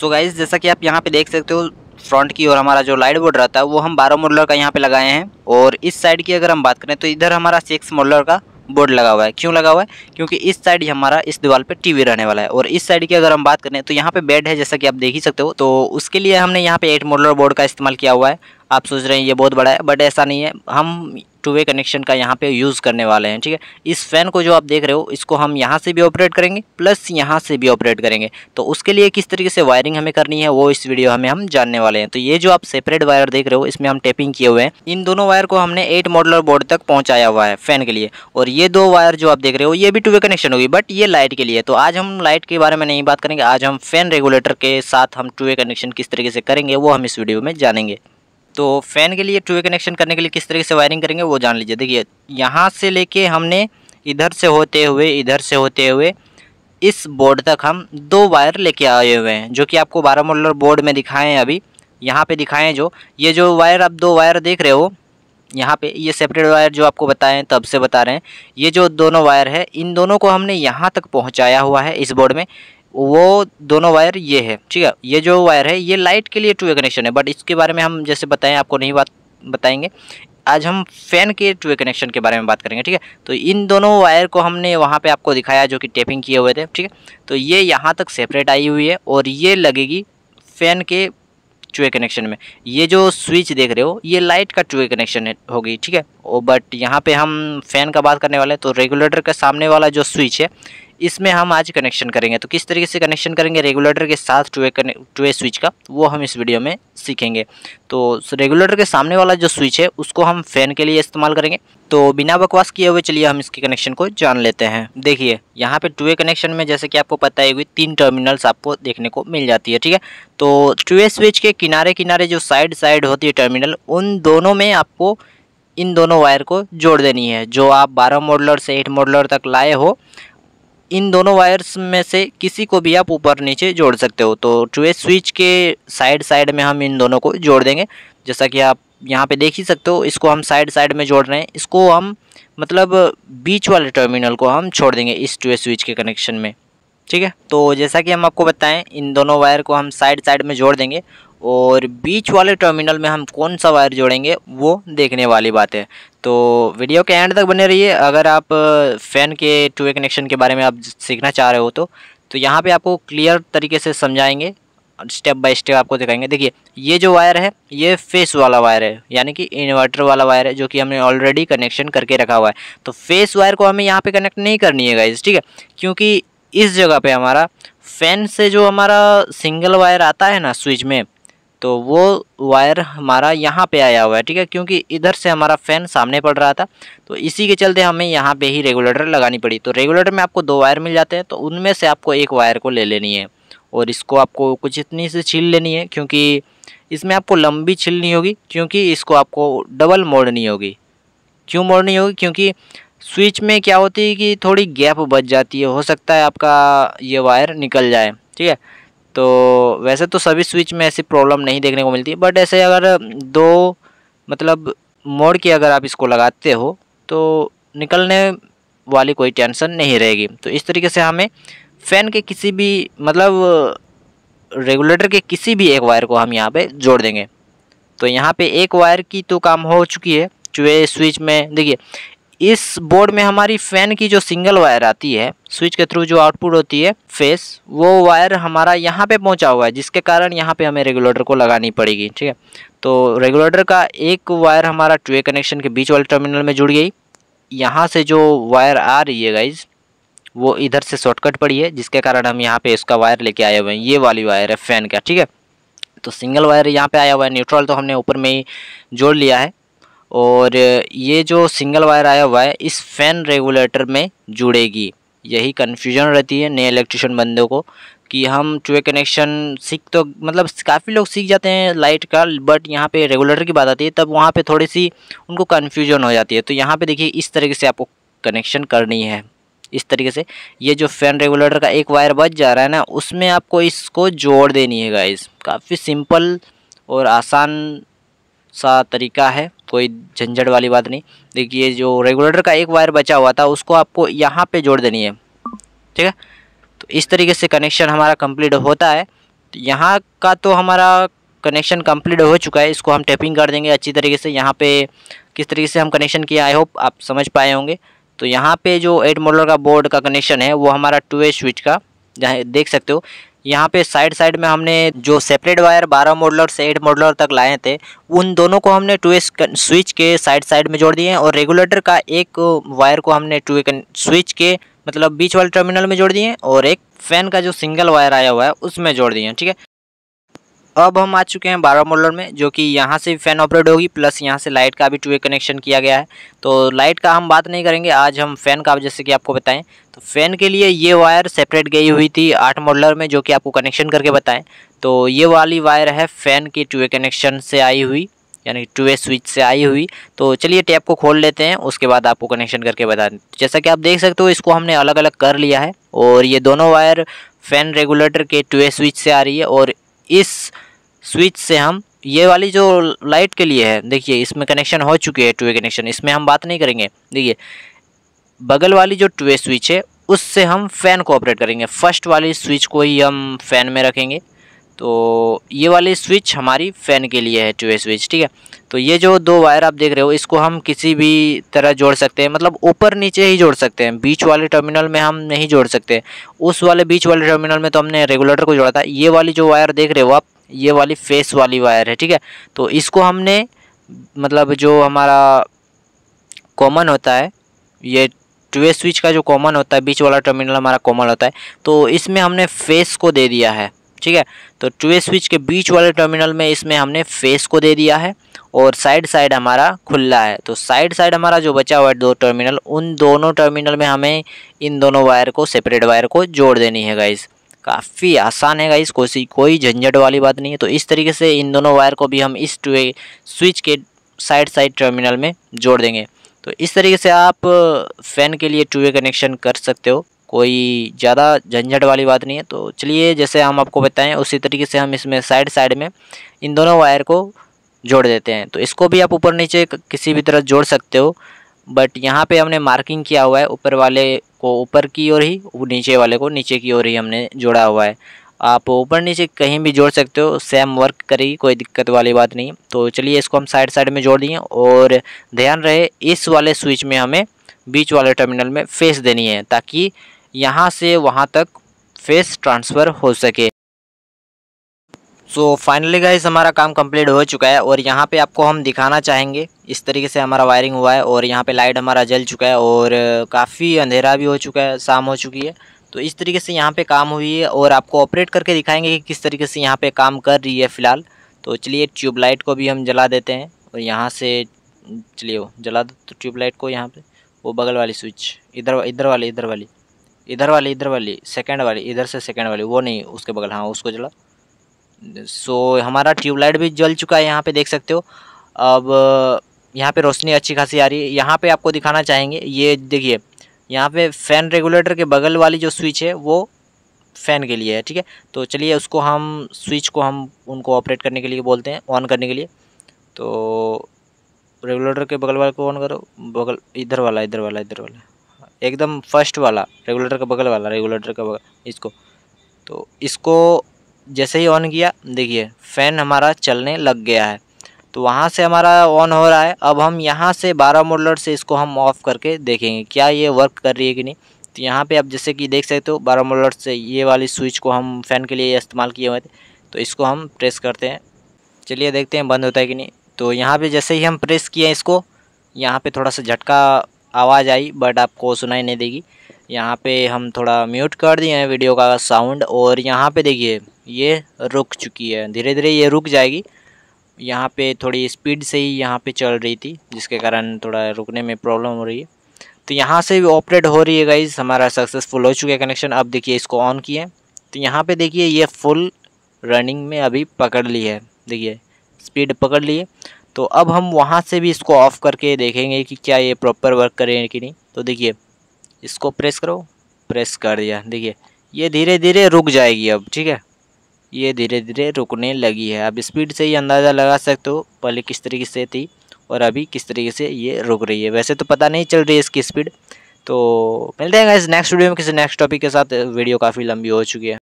so guys जैसा कि आप यहाँ पे देख सकते हो फ्रंट की ओर हमारा जो लाइट बोर्ड रहता है वो हम बारह मोडलर का यहाँ पे लगाए हैं और इस साइड की अगर हम बात करें तो इधर हमारा सिक्स मोडलर का बोर्ड लगा हुआ है क्यों लगा हुआ है क्योंकि इस साइड ही हमारा इस दीवार पे टीवी रहने वाला है और इस साइड की अगर हम बात करें तो यहाँ पे बेड है जैसा कि आप देख ही सकते हो तो उसके लिए हमने यहाँ पे एट मॉडलर बोर्ड का इस्तेमाल किया हुआ है आप सोच रहे हैं ये बहुत बड़ा है बट ऐसा नहीं है हम टू वे कनेक्शन का यहाँ पे यूज़ करने वाले हैं ठीक है इस फ़ैन को जो आप देख रहे हो इसको हम यहाँ से भी ऑपरेट करेंगे प्लस यहाँ से भी ऑपरेट करेंगे तो उसके लिए किस तरीके से वायरिंग हमें करनी है वो इस वीडियो हमें हम जानने वाले हैं तो ये जो आप सेपरेट वायर देख रहे हो इसमें हम टेपिंग किए हुए हैं इन दोनों वायर को हमने एट मॉडलर बोर्ड तक पहुँचाया हुआ है फ़ैन के लिए और ये दो वायर जो आप देख रहे हो ये भी टू वे कनेक्शन होगी बट ये लाइट के लिए तो आज हम लाइट के बारे में नहीं बात करेंगे आज हम फ़ैन रेगुलेटर के साथ हम टू वे कनेक्शन किस तरीके से करेंगे वो हम इस वीडियो में जानेंगे तो फ़ैन के लिए टू वे कनेक्शन करने के लिए किस तरीके से वायरिंग करेंगे वो जान लीजिए देखिए यहाँ से लेके हमने इधर से होते हुए इधर से होते हुए इस बोर्ड तक हम दो वायर लेके आए हुए हैं जो कि आपको बारह मोलर बोर्ड में दिखाएँ अभी यहाँ पे दिखाएँ जो ये जो वायर आप दो वायर देख रहे हो यहाँ पे ये सेपरेट वायर जो आपको बताएं तब से बता रहे हैं ये जो दोनों वायर है इन दोनों को हमने यहाँ तक पहुँचाया हुआ है इस बोर्ड में वो दोनों वायर ये है ठीक है ये जो वायर है ये लाइट के लिए टू वे कनेक्शन है बट इसके बारे में हम जैसे बताएं आपको नहीं बात बताएंगे आज हम फैन के टू वे कनेक्शन के बारे में बात करेंगे ठीक है तो इन दोनों वायर को हमने वहाँ पे आपको दिखाया जो कि टेपिंग किए हुए थे ठीक है तो ये यहाँ तक सेपरेट आई हुई है और ये लगेगी फैन के टू कनेक्शन में ये जो स्विच देख रहे हो ये लाइट का टू कनेक्शन होगी ठीक है ओ बट यहाँ पे हम फैन का बात करने वाले हैं तो रेगुलेटर के सामने वाला जो स्विच है इसमें हम आज कनेक्शन करेंगे तो किस तरीके से कनेक्शन करेंगे रेगुलेटर के साथ टू वे टू स्विच का वो हम इस वीडियो में सीखेंगे तो रेगुलेटर के सामने वाला जो स्विच है उसको हम फ़ैन के लिए इस्तेमाल करेंगे तो बिना बकवास किए हुए चलिए हम इसके कनेक्शन को जान लेते हैं देखिए यहाँ पे टू कनेक्शन में जैसे कि आपको पता ही हुई तीन टर्मिनल्स आपको देखने को मिल जाती है ठीक है तो टू स्विच के किनारे किनारे जो साइड साइड होती है टर्मिनल उन दोनों में आपको इन दोनों वायर को जोड़ देनी है जो आप 12 मॉडलर से 8 मॉडलर तक लाए हो इन दोनों वायर्स में से किसी को भी आप ऊपर नीचे जोड़ सकते हो तो टू स्विच के साइड साइड में हम इन दोनों को जोड़ देंगे जैसा कि आप यहाँ पे देख ही सकते हो इसको हम साइड साइड में जोड़ रहे हैं इसको हम मतलब बीच वाले टर्मिनल को हम छोड़ देंगे इस टू स्विच के कनेक्शन में ठीक है तो जैसा कि हम आपको बताएं इन दोनों वायर को हम साइड साइड में जोड़ देंगे और बीच वाले टर्मिनल में हम कौन सा वायर जोड़ेंगे वो देखने वाली बात है तो वीडियो के एंड तक बने रहिए अगर आप फ़ैन के टू कनेक्शन के बारे में आप सीखना चाह रहे हो तो तो यहाँ पर आपको क्लियर तरीके से समझाएँगे स्टेप बाय स्टेप आपको दिखाएंगे देखिए ये जो वायर है ये फेस वाला वायर है यानी कि इन्वर्टर वाला वायर है जो कि हमने ऑलरेडी कनेक्शन करके रखा हुआ है तो फेस वायर को हमें यहाँ पे कनेक्ट नहीं करनी है गाइज ठीक है क्योंकि इस जगह पे हमारा फैन से जो हमारा सिंगल वायर आता है ना स्विच में तो वो वायर हमारा यहाँ पे आया हुआ है ठीक है क्योंकि इधर से हमारा फ़ैन सामने पड़ रहा था तो इसी के चलते हमें यहाँ पे ही रेगुलेटर लगानी पड़ी तो रेगुलेटर में आपको दो वायर मिल जाते हैं तो उनमें से आपको एक वायर को ले लेनी है और इसको आपको कुछ इतनी से छील लेनी है क्योंकि इसमें आपको लंबी छीलनी होगी क्योंकि इसको आपको डबल मोड़नी होगी क्यों मोड़नी होगी क्योंकि स्विच में क्या होती है कि थोड़ी गैप बच जाती है हो सकता है आपका ये वायर निकल जाए ठीक है तो वैसे तो सभी स्विच में ऐसी प्रॉब्लम नहीं देखने को मिलती बट ऐसे अगर दो मतलब मोड़ के अगर आप इसको लगाते हो तो निकलने वाली कोई टेंशन नहीं रहेगी तो इस तरीके से हमें फ़ैन के किसी भी मतलब रेगुलेटर के किसी भी एक वायर को हम यहाँ पे जोड़ देंगे तो यहाँ पे एक वायर की तो काम हो चुकी है चूहे स्विच में देखिए इस बोर्ड में हमारी फ़ैन की जो सिंगल वायर आती है स्विच के थ्रू जो आउटपुट होती है फेस वो वायर हमारा यहाँ पे पहुँचा हुआ है जिसके कारण यहाँ पे हमें रेगुलेटर को लगानी पड़ेगी ठीक है तो रेगुलेटर का एक वायर हमारा टू कनेक्शन के बीच वाले टर्मिनल में जुड़ गई यहाँ से जो वायर आ रही है गाइज वो इधर से शॉर्टकट पड़ी है जिसके कारण हम यहाँ पर इसका वायर लेके आए हुए हैं ये वाली वायर है फ़ैन का ठीक है तो सिंगल वायर यहाँ पर आया हुआ है न्यूट्रल तो हमने ऊपर में ही जोड़ लिया है और ये जो सिंगल वायर आया हुआ है इस फैन रेगुलेटर में जुड़ेगी यही कन्फ्यूजन रहती है नए इलेक्ट्रिशियन बंदों को कि हम चूहे कनेक्शन सीख तो मतलब काफ़ी लोग सीख जाते हैं लाइट का बट यहाँ पे रेगुलेटर की बात आती है तब वहाँ पे थोड़ी सी उनको कन्फ्यूजन हो जाती है तो यहाँ पे देखिए इस तरीके से आपको कनेक्शन करनी है इस तरीके से ये जो फैन रेगुलेटर का एक वायर बच जा रहा है ना उसमें आपको इसको जोड़ देनी है गाइज काफ़ी सिंपल और आसान सा तरीका है कोई झंझट वाली बात नहीं देखिए जो रेगुलेटर का एक वायर बचा हुआ था उसको आपको यहाँ पे जोड़ देनी है ठीक है तो इस तरीके से कनेक्शन हमारा कंप्लीट होता है तो यहाँ का तो हमारा कनेक्शन कंप्लीट हो चुका है इसको हम टैपिंग कर देंगे अच्छी तरीके से यहाँ पे किस तरीके से हम कनेक्शन किया आई होप आप समझ पाए होंगे तो यहाँ पर जो एट मॉडल का बोर्ड का कनेक्शन है वो हमारा टू स्विच का जहाँ देख सकते हो यहाँ पे साइड साइड में हमने जो सेपरेट वायर 12 मॉडलर से 8 मॉडलर तक लाए थे उन दोनों को हमने टू स्विच के साइड साइड में जोड़ दिए हैं और रेगुलेटर का एक वायर को हमने टू स्विच के मतलब बीच वाले टर्मिनल में जोड़ दिए और एक फैन का जो सिंगल वायर आया हुआ है उसमें जोड़ दिए हैं ठीक है अब हम आ चुके हैं बारह मॉडलर में जो कि यहाँ से फैन ऑपरेट होगी प्लस यहाँ से लाइट का भी टू कनेक्शन किया गया है तो लाइट का हम बात नहीं करेंगे आज हम फ़ैन का जैसे कि आपको बताएं तो फ़ैन के लिए ये वायर सेपरेट गई हुई थी आठ मॉडलर में जो कि आपको कनेक्शन करके बताएं तो ये वाली वायर है फ़ैन की टू कनेक्शन से आई हुई यानी टू स्विच से आई हुई तो चलिए टैप को खोल लेते हैं उसके बाद आपको कनेक्शन करके बता दें जैसा कि आप देख सकते हो इसको हमने अलग अलग कर लिया है और ये दोनों वायर फ़ैन रेगुलेटर के टू स्विच से आ रही है और इस स्विच से हम ये वाली जो लाइट के लिए है देखिए इसमें कनेक्शन हो चुकी है टू वे कनेक्शन इसमें हम बात नहीं करेंगे देखिए बगल वाली जो टू वे स्विच है उससे हम फ़ैन को ऑपरेट करेंगे फर्स्ट वाली स्विच को ही हम फ़ैन में रखेंगे तो ये वाली स्विच हमारी फ़ैन के लिए है टू ए स्विच ठीक है तो ये जो दो वायर आप देख रहे हो इसको हम किसी भी तरह जोड़ सकते हैं मतलब ऊपर नीचे ही जोड़ सकते हैं बीच वाले टर्मिनल में हम नहीं जोड़ सकते उस वाले बीच वाले टर्मिनल में तो हमने रेगुलेटर को जोड़ा था ये वाली जो वायर देख रहे हो आप ये वाली फेस वाली वायर है ठीक है तो इसको हमने मतलब जो हमारा कॉमन होता है ये टू स्विच का जो कॉमन होता है बीच वाला टर्मिनल हमारा कॉमन होता है तो इसमें हमने फेस को दे दिया है ठीक है तो टू स्विच के बीच वाले टर्मिनल में इसमें हमने फेस को दे दिया है और साइड साइड हमारा खुला है तो साइड साइड हमारा जो बचा हुआ है दो टर्मिनल उन दोनों टर्मिनल में हमें इन दोनों वायर को सेपरेट वायर को जोड़ देनी है गाइज़ काफ़ी आसान है गाइज कोई कोई झंझट वाली बात नहीं है तो इस तरीके से इन दोनों वायर को भी हम इस टू स्विच के साइड साइड टर्मिनल में जोड़ देंगे तो इस तरीके से आप फ़ैन के लिए टू वे कनेक्शन कर सकते हो कोई ज़्यादा झंझट वाली बात नहीं है तो चलिए जैसे हम आपको बताएं उसी तरीके से हम इसमें साइड साइड में इन दोनों वायर को जोड़ देते हैं तो इसको भी आप ऊपर नीचे किसी भी तरह जोड़ सकते हो बट यहाँ पे हमने मार्किंग किया हुआ है ऊपर वाले को ऊपर की ओर ही नीचे वाले को नीचे की ओर ही हमने जोड़ा हुआ है आप ऊपर नीचे कहीं भी जोड़ सकते हो सेम वर्क करेगी कोई दिक्कत वाली बात नहीं तो चलिए इसको हम साइड साइड में जोड़ दिए और ध्यान रहे इस वाले स्विच में हमें बीच वाले टर्मिनल में फेस देनी है ताकि यहाँ से वहाँ तक फेस ट्रांसफ़र हो सके सो फाइनली गाइज हमारा काम कंप्लीट हो चुका है और यहाँ पे आपको हम दिखाना चाहेंगे इस तरीके से हमारा वायरिंग हुआ है और यहाँ पे लाइट हमारा जल चुका है और काफ़ी अंधेरा भी हो चुका है शाम हो चुकी है तो इस तरीके से यहाँ पे काम हुई है और आपको ऑपरेट करके दिखाएंगे कि किस तरीके से यहाँ पे काम कर रही है फ़िलहाल तो चलिए ट्यूबलाइट को भी हम जला देते हैं और यहाँ से चलिए वो जला दो तो ट्यूबलाइट को यहाँ पर वो बगल वाली स्विच इधर इधर वाली इधर वाली इधर वाली इधर वाली सेकंड वाली इधर से सेकंड वाली वो नहीं उसके बगल हाँ उसको जला सो हमारा ट्यूबलाइट भी जल चुका है यहाँ पे देख सकते हो अब यहाँ पे रोशनी अच्छी खासी आ रही है यहाँ पे आपको दिखाना चाहेंगे ये देखिए यहाँ पे फ़ैन रेगुलेटर के बगल वाली जो स्विच है वो फ़ैन के लिए है ठीक है तो चलिए उसको हम स्विच को हम उनको ऑपरेट करने के लिए बोलते हैं ऑन करने के लिए तो रेगुलेटर के बगल वाले को ऑन करो बगल इधर वाला इधर वाला इधर वाला एकदम फर्स्ट वाला रेगुलेटर का बगल वाला रेगुलेटर का बगल इसको तो इसको जैसे ही ऑन किया देखिए फ़ैन हमारा चलने लग गया है तो वहाँ से हमारा ऑन हो रहा है अब हम यहाँ से बारह मॉडलर से इसको हम ऑफ़ करके देखेंगे क्या ये वर्क कर रही है कि नहीं तो यहाँ पे आप जैसे कि देख सकते हो बारह मॉडलर से ये वाली स्विच को हम फ़ैन के लिए इस्तेमाल किए हुए थे तो इसको हम प्रेस करते हैं चलिए देखते हैं बंद होता है कि नहीं तो यहाँ पर जैसे ही हम प्रेस किए इसको यहाँ पर थोड़ा सा झटका आवाज़ आई बट आपको सुनाई नहीं देगी यहाँ पे हम थोड़ा म्यूट कर दिए हैं वीडियो का साउंड और यहाँ पे देखिए ये रुक चुकी है धीरे धीरे ये रुक जाएगी यहाँ पे थोड़ी स्पीड से ही यहाँ पे चल रही थी जिसके कारण थोड़ा रुकने में प्रॉब्लम हो रही है तो यहाँ से भी ऑपरेट हो रही है गाइज हमारा सक्सेसफुल हो चुका है कनेक्शन अब देखिए इसको ऑन किए तो यहाँ पर देखिए ये फुल रनिंग में अभी पकड़ ली है देखिए स्पीड पकड़ ली है तो अब हम वहाँ से भी इसको ऑफ़ करके देखेंगे कि क्या ये प्रॉपर वर्क करें कि नहीं तो देखिए इसको प्रेस करो प्रेस कर दिया देखिए ये धीरे धीरे रुक जाएगी अब ठीक है ये धीरे धीरे रुकने लगी है अब स्पीड से ही अंदाज़ा लगा सकते हो पहले किस तरीके से थी और अभी किस तरीके से ये रुक रही है वैसे तो पता नहीं चल रही है इसकी स्पीड तो मिलते हैं इस नेक्स्ट वीडियो में किसी नेक्स्ट टॉपिक के साथ वीडियो काफ़ी लंबी हो चुकी है